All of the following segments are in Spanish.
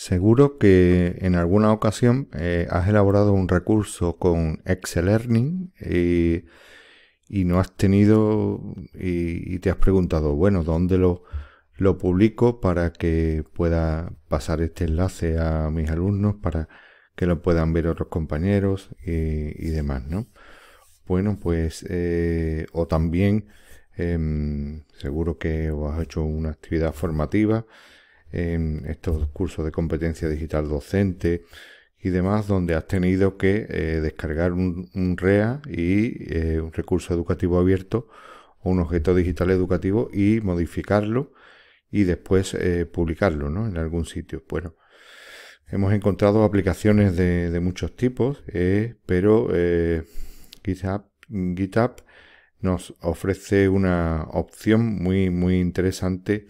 Seguro que en alguna ocasión eh, has elaborado un recurso con Excel Learning eh, y, no has tenido y, te has preguntado, bueno, ¿dónde lo, lo publico para que pueda pasar este enlace a mis alumnos, para que lo puedan ver otros compañeros eh, y, demás, ¿no? Bueno, pues, o también em, seguro que has hecho una actividad formativa en estos cursos de competencia digital docente y demás, donde has tenido que eh, descargar un, REA y eh, un recurso educativo abierto o un objeto digital educativo y modificarlo y después eh, publicarlo en algún sitio. Bueno, hemos encontrado aplicaciones de, muchos tipos, pero GitHub, GitHub nos ofrece una opción muy, muy interesante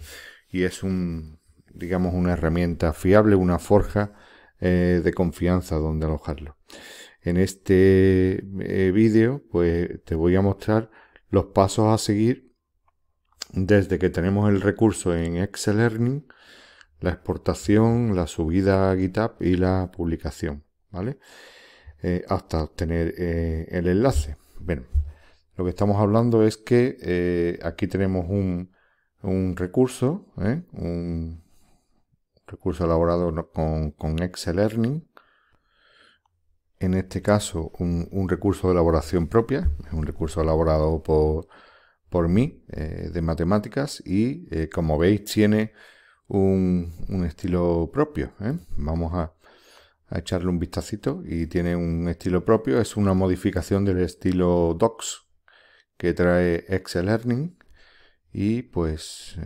y es un, digamos, una herramienta fiable, una forja eh, de confianza donde alojarlo. En este eh, vídeo, pues te voy a mostrar los pasos a seguir desde que tenemos el recurso en Excel Learning, la exportación, la subida a GitHub y la publicación, ¿vale? Eh, hasta obtener el enlace. Bueno, lo que estamos hablando es que aquí tenemos un, un recurso, un, recurso elaborado con, Excel Learning. En este caso, un, recurso de elaboración propia, es un recurso elaborado por, por mí eh, de matemáticas y, eh, como veis, tiene un, estilo propio. ¿eh? Vamos a, echarle un vistacito y tiene un estilo propio. Es una modificación del estilo Docs que trae Excel Learning y pues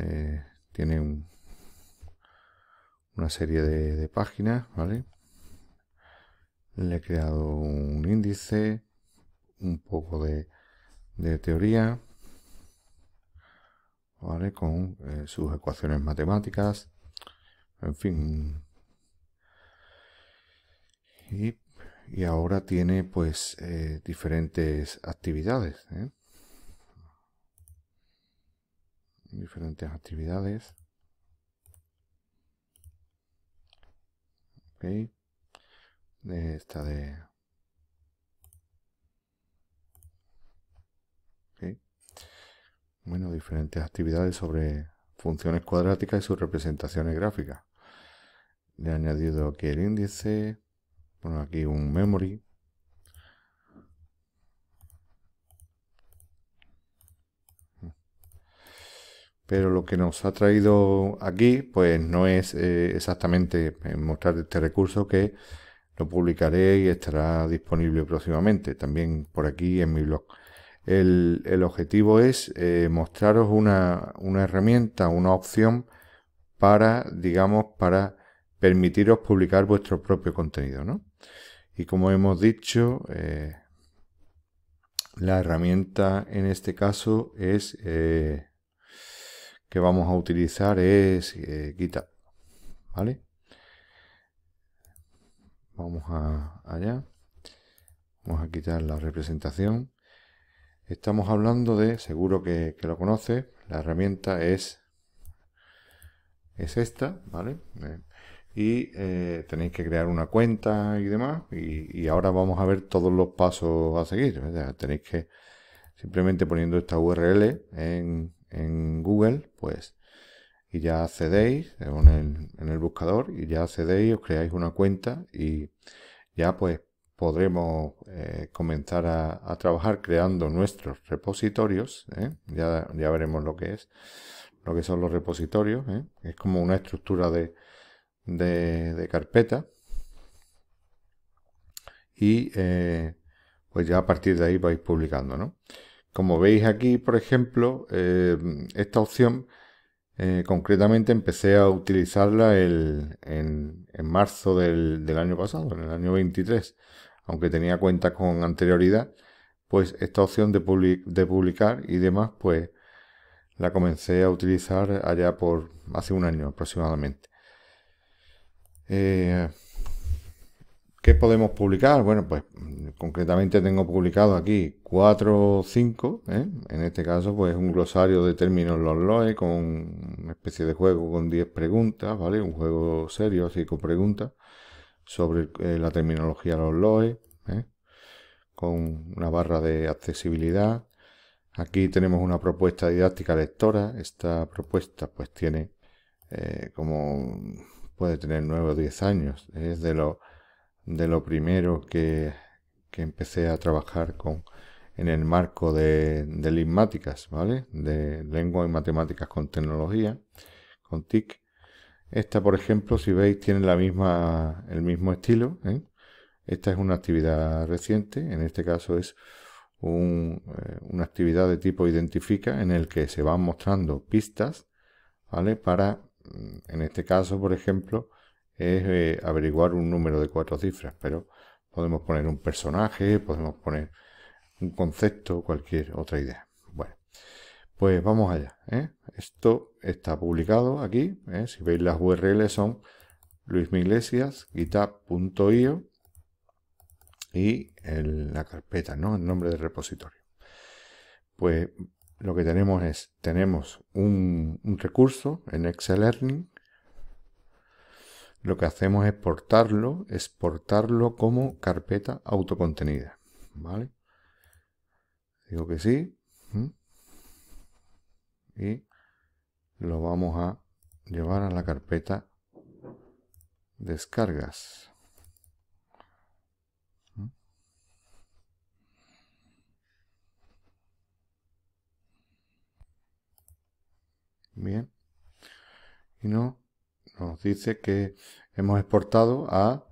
tiene un, una serie de, páginas, ¿vale? Le he creado un índice, un poco de, teoría, ¿vale? Con eh, sus ecuaciones matemáticas, en fin. Y, ahora tiene pues eh, diferentes actividades, ¿eh? diferentes actividades de esta de bueno diferentes actividades sobre funciones cuadráticas y sus representaciones gráficas le he añadido aquí el índice bueno aquí un memory Pero lo que nos ha traído aquí, pues no es eh, exactamente eh, mostrar este recurso que lo publicaré y estará disponible próximamente, también por aquí en mi blog. El, objetivo es eh, mostraros una, herramienta, una opción para, digamos, para permitiros publicar vuestro propio contenido, Y como hemos dicho, la herramienta en este caso es que vamos a utilizar es quitar, eh, ¿Vale? Vamos a, allá. Vamos a quitar la representación. Estamos hablando de, seguro que, lo conoce, la herramienta es, es esta, ¿vale? y eh, tenéis que crear una cuenta y demás. Y, ahora vamos a ver todos los pasos a seguir. Tenéis que, simplemente poniendo esta URL en, en Google, pues y ya accedéis en el, buscador y ya accedéis, os creáis una cuenta y ya pues podremos eh, comenzar a, trabajar creando nuestros repositorios. ¿eh? Ya, ya, veremos lo que es, lo que son los repositorios. ¿eh? Es como una estructura de, de, carpeta. Y pues ya a partir de ahí vais publicando, ¿no? Como veis aquí, por ejemplo, eh, esta opción eh, concretamente empecé a utilizarla en, marzo del, año pasado, en el año 23, aunque tenía cuenta con anterioridad, pues esta opción de, de publicar y demás, pues la comencé a utilizar allá por hace un año aproximadamente. Eh, ¿Qué podemos publicar? Bueno, pues mm, concretamente tengo publicado aquí 4 o 5, ¿eh? en este caso pues un glosario de términos los LOE con una especie de juego con 10 preguntas, ¿vale? Un juego serio, así con preguntas sobre eh, la terminología los LOE, ¿eh? con una barra de accesibilidad. Aquí tenemos una propuesta didáctica lectora. Esta propuesta pues tiene como puede tener 9 o 10 años. Es de los de lo primero que, empecé a trabajar con en el marco de, de ¿vale? De Lengua y Matemáticas con Tecnología, con TIC. Esta, por ejemplo, si veis, tiene la misma, el mismo estilo. ¿eh? Esta es una actividad reciente, en este caso es eh, una actividad de tipo identifica en el que se van mostrando pistas, ¿vale? Para, en este caso, por ejemplo, es eh, averiguar un número de cuatro cifras, pero podemos poner un personaje, podemos poner un concepto, cualquier otra idea. Bueno, pues vamos allá. ¿eh? Esto está publicado aquí. ¿eh? Si veis las URL son luismiglesias.github.io y en la carpeta, ¿no? El nombre del repositorio. Pues lo que tenemos es, tenemos un, un recurso en Excel Learning lo que hacemos es exportarlo, exportarlo como carpeta autocontenida. ¿Vale? Digo que sí. Y lo vamos a llevar a la carpeta descargas. Bien. Y no nos dice que hemos exportado a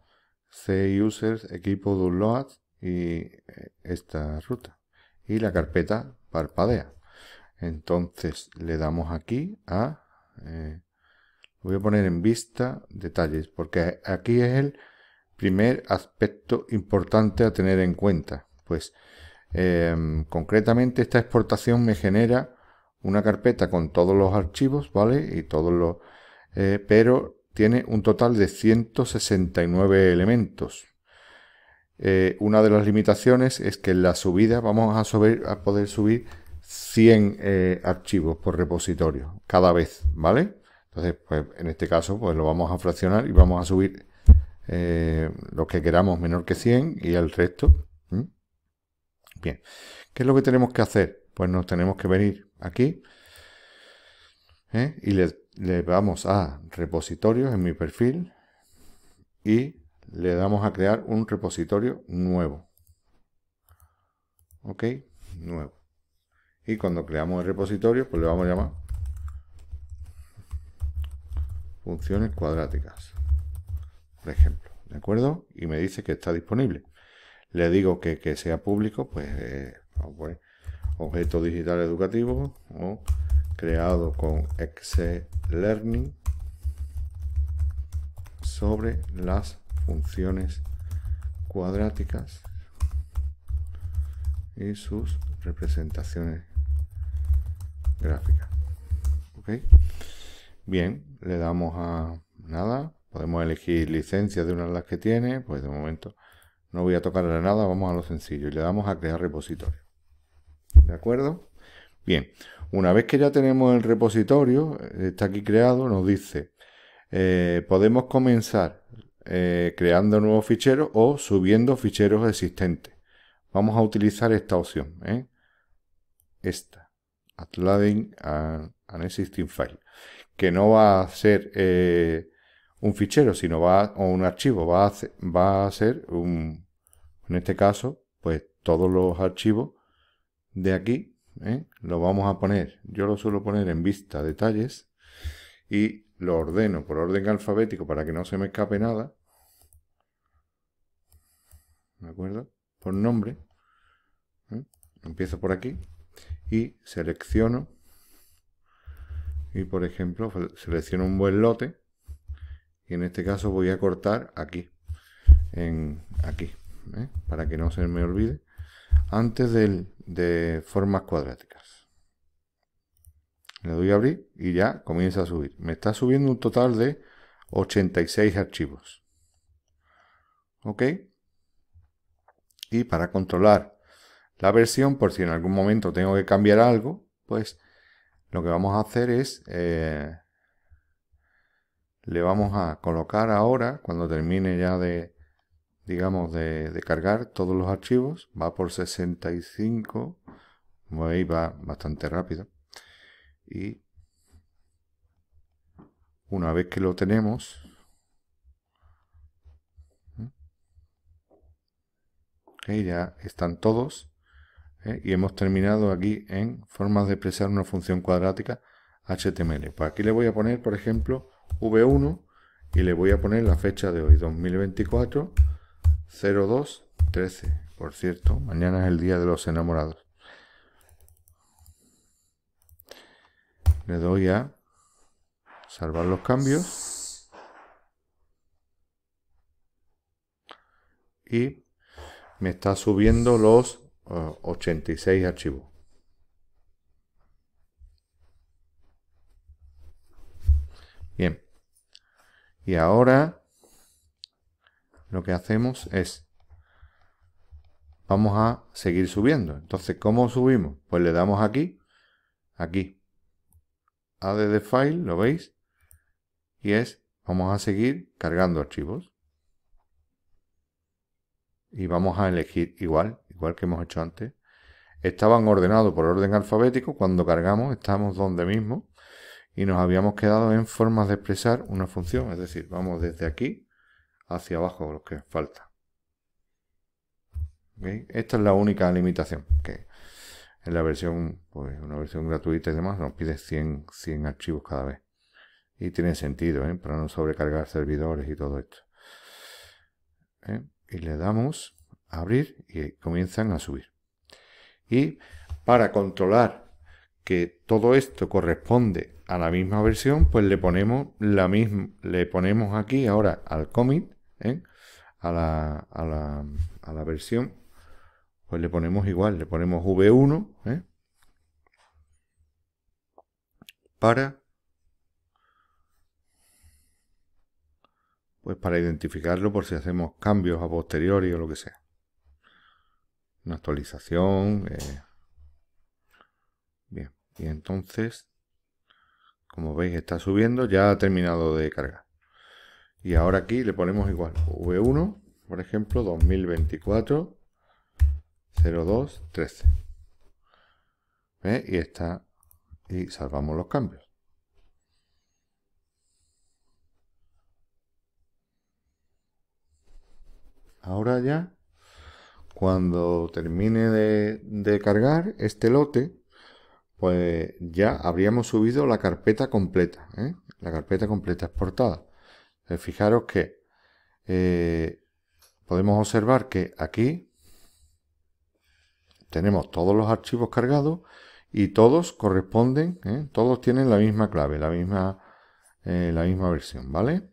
C-Users, equipo download y eh, esta ruta. Y la carpeta parpadea. Entonces le damos aquí a... Eh, voy a poner en vista detalles, porque aquí es el primer aspecto importante a tener en cuenta. Pues em, concretamente esta exportación me genera una carpeta con todos los archivos, ¿vale? Y todos los eh, pero tiene un total de 169 elementos. Eh, una de las limitaciones es que en la subida vamos a, poder subir 100 eh, archivos por repositorio cada vez, ¿vale? Entonces, pues en este caso, pues lo vamos a fraccionar y vamos a subir lo los que queramos menor que 100 y el resto. Bien, ¿qué es lo que tenemos que hacer? Pues nos tenemos que venir aquí y le le vamos a repositorios en mi perfil y le damos a crear un repositorio nuevo. Ok, nuevo. Y cuando creamos el repositorio, pues le vamos a llamar funciones cuadráticas, por ejemplo. ¿De acuerdo? Y me dice que está disponible. Le digo que, sea público, pues eh, vamos objeto digital educativo o creado con Excel learning sobre las funciones cuadráticas y sus representaciones gráficas. Bien, le damos a nada. Podemos elegir licencia de una de las que tiene. Pues de momento no voy a tocar nada. Vamos a lo sencillo. Y le damos a crear repositorio. ¿De acuerdo? Bien. Una vez que ya tenemos el repositorio, eh, está aquí creado, nos dice, eh, podemos comenzar eh, creando nuevos ficheros o subiendo ficheros existentes. Vamos a utilizar esta opción, esta, Atlading an, Existing File, que no va a ser un fichero, sino va o un archivo, va a, va a ser un, en este caso, pues todos los archivos de aquí ¿eh? lo vamos a poner, yo lo suelo poner en vista detalles y lo ordeno por orden alfabético para que no se me escape nada, ¿de acuerdo? Por nombre, ¿eh? empiezo por aquí y selecciono y por ejemplo pues, selecciono un buen lote y en este caso voy a cortar aquí, en aquí, ¿eh? para que no se me olvide antes de, formas cuadráticas. Le doy a abrir y ya comienza a subir. Me está subiendo un total de 86 archivos. ¿Ok? Y para controlar la versión, por si en algún momento tengo que cambiar algo, pues lo que vamos a hacer es... Eh, le vamos a colocar ahora, cuando termine ya de, digamos, de, cargar todos los archivos, va por 65, como veis va bastante rápido. Y una vez que lo tenemos, ¿Mm? ya están todos ¿eh? y hemos terminado aquí en formas de expresar una función cuadrática HTML. Pues aquí le voy a poner, por ejemplo, V1 y le voy a poner la fecha de hoy, 2024, 0213. Por cierto, mañana es el día de los enamorados. Le doy a salvar los cambios. Y me está subiendo los 86 uh, archivos. Bien. Y ahora lo que hacemos es, vamos a seguir subiendo. Entonces, ¿cómo subimos? Pues le damos aquí, aquí, add de file, ¿lo veis? Y es, vamos a seguir cargando archivos. Y vamos a elegir igual, igual que hemos hecho antes. Estaban ordenados por orden alfabético. Cuando cargamos estamos donde mismo. Y nos habíamos quedado en formas de expresar una función. Es decir, vamos desde aquí hacia abajo lo que falta. Esta es la única limitación. Que en la versión, pues una versión gratuita y demás, nos pide 100, 100 archivos cada vez. Y tiene sentido, ¿eh? para no sobrecargar servidores y todo esto. ¿Eh? Y le damos a abrir y comienzan a subir. Y para controlar que todo esto corresponde a la misma versión, pues le ponemos la misma, le ponemos aquí ahora al commit ¿eh? a, la, a, la, versión, pues le ponemos igual, le ponemos v1 ¿eh? para pues para identificarlo por si hacemos cambios a posteriori o lo que sea. Una actualización. Eh. Bien, y entonces, como veis, está subiendo, ya ha terminado de cargar. Y ahora aquí le ponemos igual V1, por ejemplo, 2024 02 13. Y está. Y salvamos los cambios. Ahora ya, cuando termine de, cargar este lote, pues ya habríamos subido la carpeta completa. ¿eh? La carpeta completa exportada. Eh, fijaros que eh, podemos observar que aquí tenemos todos los archivos cargados y todos corresponden, ¿eh? todos tienen la misma clave, la misma, la misma versión, ¿vale?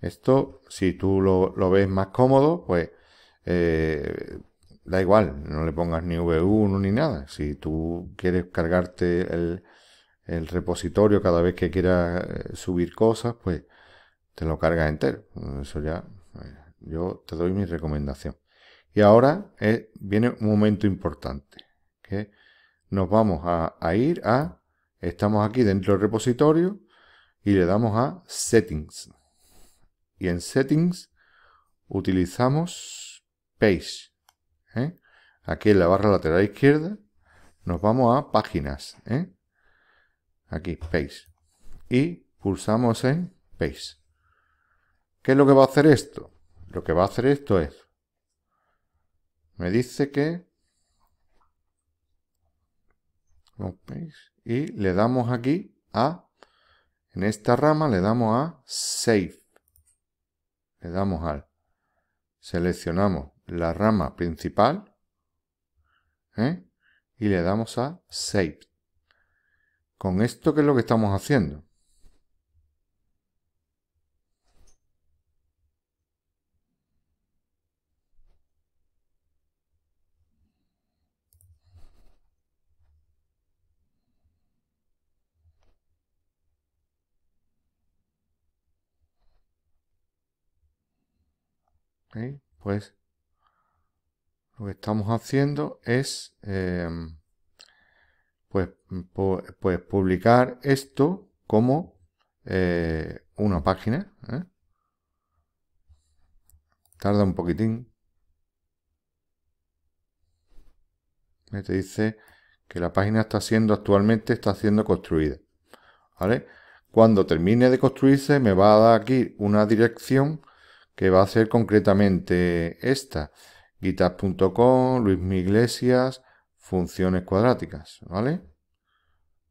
Esto, si tú lo, ves más cómodo, pues da igual, no le pongas ni V1 ni nada. Si tú quieres cargarte el, el repositorio cada vez que quieras subir cosas, pues te lo cargas entero. Eso ya, yo te doy mi recomendación. Y ahora eh, viene un momento importante, que nos vamos a, ir a, estamos aquí dentro del repositorio y le damos a Settings. Y en Settings utilizamos Page. ¿eh? Aquí en la barra lateral izquierda nos vamos a Páginas. ¿eh? Aquí, Page. Y pulsamos en Page. ¿Qué es lo que va a hacer esto? Lo que va a hacer esto es... Me dice que... Y le damos aquí a... En esta rama le damos a Save. Le damos al... Seleccionamos la rama principal. ¿eh? Y le damos a Save. Con esto, ¿qué es lo que estamos haciendo? Pues lo que estamos haciendo es em, pues, pues, publicar esto como eh, una página. ¿eh? Tarda un poquitín. Me ¿Eh? te dice que la página está siendo actualmente está siendo construida. Cuando termine de construirse me va a dar aquí una dirección que va a ser concretamente esta. Guitar.com, Luis Iglesias, funciones cuadráticas, ¿vale?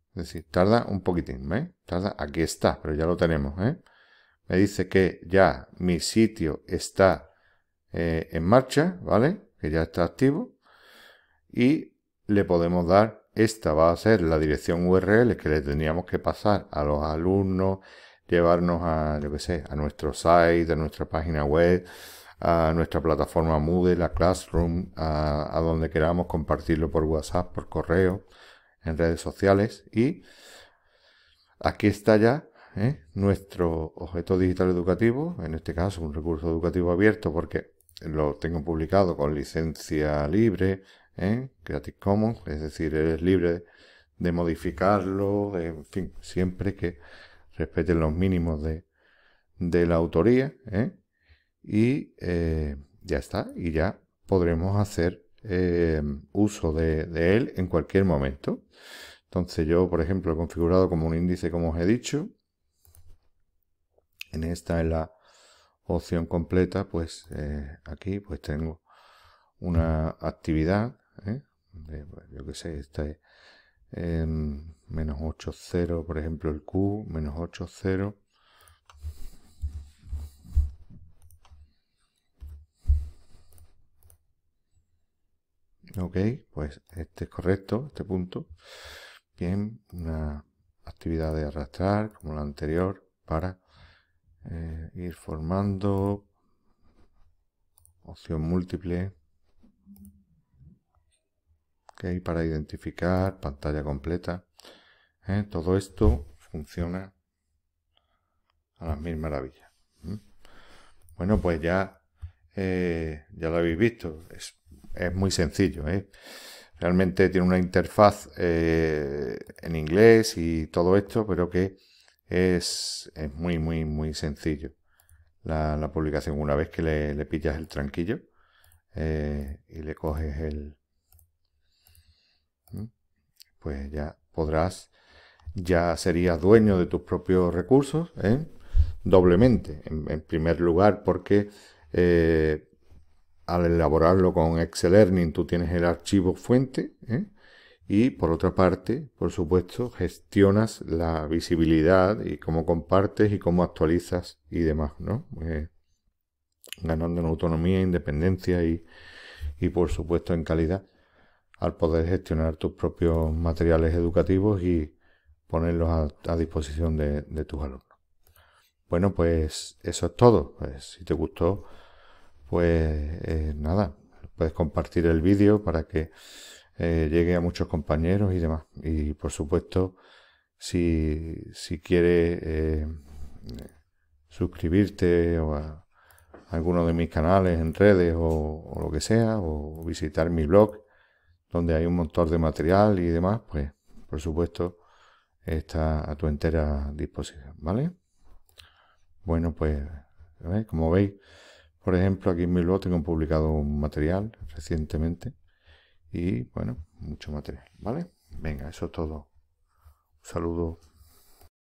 Es decir, tarda un poquitín, ¿eh? Tarda, aquí está, pero ya lo tenemos, ¿eh? Me dice que ya mi sitio está eh, en marcha, ¿vale? Que ya está activo. Y le podemos dar, esta va a ser la dirección URL que le teníamos que pasar a los alumnos, llevarnos a, yo que sé, a nuestro site, a nuestra página web, a nuestra plataforma Moodle, a Classroom, a, donde queramos compartirlo por WhatsApp, por correo, en redes sociales. Y aquí está ya ¿eh? nuestro objeto digital educativo, en este caso un recurso educativo abierto porque lo tengo publicado con licencia libre, ¿eh? Creative Commons, es decir, eres libre de modificarlo, en fin, siempre que respeten los mínimos de, la autoría ¿eh? y eh, ya está, y ya podremos hacer eh, uso de, él en cualquier momento. Entonces yo, por ejemplo, he configurado como un índice, como os he dicho. En esta, es la opción completa, pues aquí pues tengo una actividad. Pues, yo que sé, esta es en em, menos ocho, cero, por ejemplo el Q, menos ocho, cero. Ok, pues este es correcto, este punto. Bien, una actividad de arrastrar como la anterior para eh, ir formando opción múltiple hay para identificar, pantalla completa. Eh, todo esto funciona a las mil maravillas. ¿Mm? Bueno, pues ya, eh, ya lo habéis visto. Es, es muy sencillo. ¿eh? Realmente tiene una interfaz en inglés y todo esto, pero que es, es muy, muy, muy sencillo. La, publicación una vez que le, le pillas el tranquillo y le coges el, pues ya podrás, ya serías dueño de tus propios recursos, ¿eh? doblemente. En, primer lugar, porque eh, al elaborarlo con Excel Learning tú tienes el archivo fuente ¿eh? y por otra parte, por supuesto, gestionas la visibilidad y cómo compartes y cómo actualizas y demás, ¿no? ganando en autonomía, independencia y por supuesto en calidad al poder gestionar tus propios materiales educativos y ponerlos a, disposición de, tus alumnos. Bueno, pues eso es todo. Pues, si te gustó, pues eh, nada, puedes compartir el vídeo para que eh, llegue a muchos compañeros y demás. Y por supuesto, si, si quieres eh, suscribirte a, alguno de mis canales en redes o lo que sea, o visitar mi blog, donde hay un montón de material y demás, pues por supuesto está a tu entera disposición, ¿vale? Bueno, pues como veis, por ejemplo, aquí en mi blog tengo publicado un material recientemente y bueno, mucho material, ¿vale? Venga, eso es todo. Un saludo.